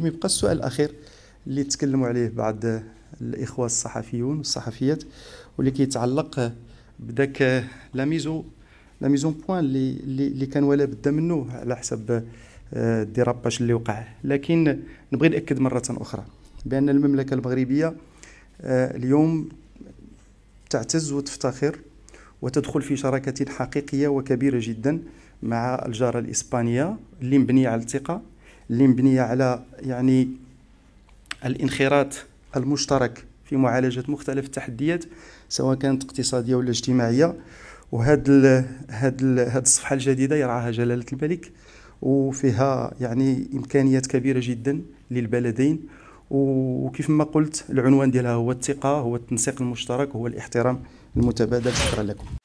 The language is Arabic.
يبقى السؤال الأخير اللي تكلموا عليه بعض الإخوة الصحفيون والصحفيات واللي كيتعلق بداك لا ميزو لا ميزون بوان اللي اللي كان ولا بد منه على حسب آه، الديراباج اللي وقع لكن نبغي ناكد مره اخرى بان المملكه المغربيه آه، اليوم تعتز وتفتخر وتدخل في شراكه حقيقيه وكبيره جدا مع الجاره الاسبانيه اللي مبنيه على الثقه اللي مبنيه على يعني الانخراط المشترك في معالجه مختلف التحديات سواء كانت اقتصاديه ولا اجتماعيه وهاد ال هاد ال هاد الصفحه الجديده يرعاها جلاله الملك وفيها يعني امكانيات كبيره جدا للبلدين وكيف ما قلت العنوان ديالها هو الثقه هو التنسيق المشترك هو الاحترام المتبادل شكرا لكم